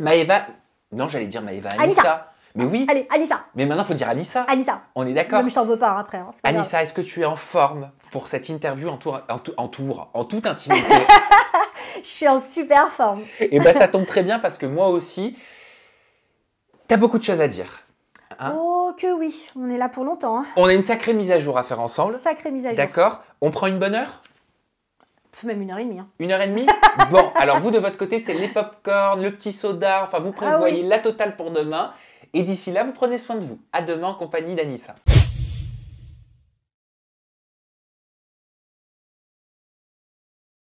Maëva. Non, j'allais dire Maëva. Anissa. Mais oui. Allez, Anissa. Mais maintenant, il faut dire Anissa. Anissa. On est d'accord. je t'en veux pas hein, après. Hein, Anissa, est-ce que tu es en forme pour cette interview en tour, en, toute intimité Je suis en super forme. Et eh ben, ça tombe très bien parce que moi aussi, tu as beaucoup de choses à dire. Hein. oh que oui, on est là pour longtemps. On a une sacrée mise à jour à faire ensemble. Sacrée mise à jour. D'accord. On prend une bonne heure même une heure et demie. Hein. Une heure et demie Bon, alors vous de votre côté, c'est les pop-corns, le petit soda, enfin vous ah prévoyez la totale pour demain. Et d'ici là, vous prenez soin de vous. À demain en compagnie d'Anissa.